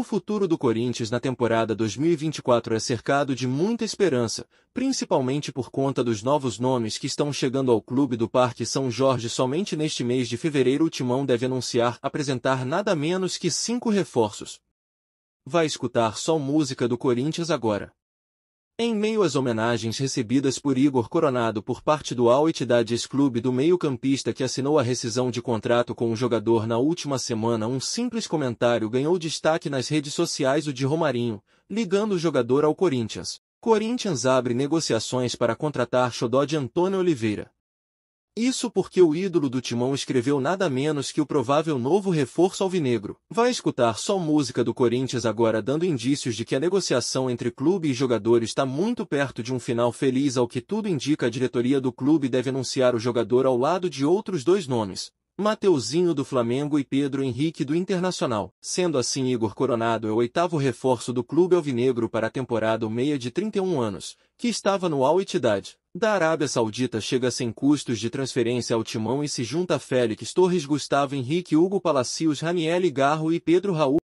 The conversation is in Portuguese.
O futuro do Corinthians na temporada 2024 é cercado de muita esperança, principalmente por conta dos novos nomes que estão chegando ao clube do Parque São Jorge. Somente neste mês de fevereiro o Timão deve anunciar apresentar nada menos que cinco reforços. Vai escutar só música do Corinthians agora. Em meio às homenagens recebidas por Igor Coronado por parte do Al Ittihad Clube do meio-campista que assinou a rescisão de contrato com o jogador na última semana, um simples comentário ganhou destaque nas redes sociais o de Romarinho, ligando o jogador ao Corinthians. Corinthians abre negociações para contratar Xodó de Antônio Oliveira. Isso porque o ídolo do Timão escreveu nada menos que o provável novo reforço alvinegro. Vai escutar só música do Corinthians agora dando indícios de que a negociação entre clube e jogador está muito perto de um final feliz ao que tudo indica a diretoria do clube deve anunciar o jogador ao lado de outros dois nomes, Mateuzinho do Flamengo e Pedro Henrique do Internacional. Sendo assim, Igor Coronado é o oitavo reforço do clube alvinegro para a temporada meia de 31 anos, que estava no al Ittihad. Da Arábia Saudita chega sem custos de transferência ao Timão e se junta a Félix Torres, Gustavo Henrique, Hugo Palacios, Raniel Garro e Pedro Raul.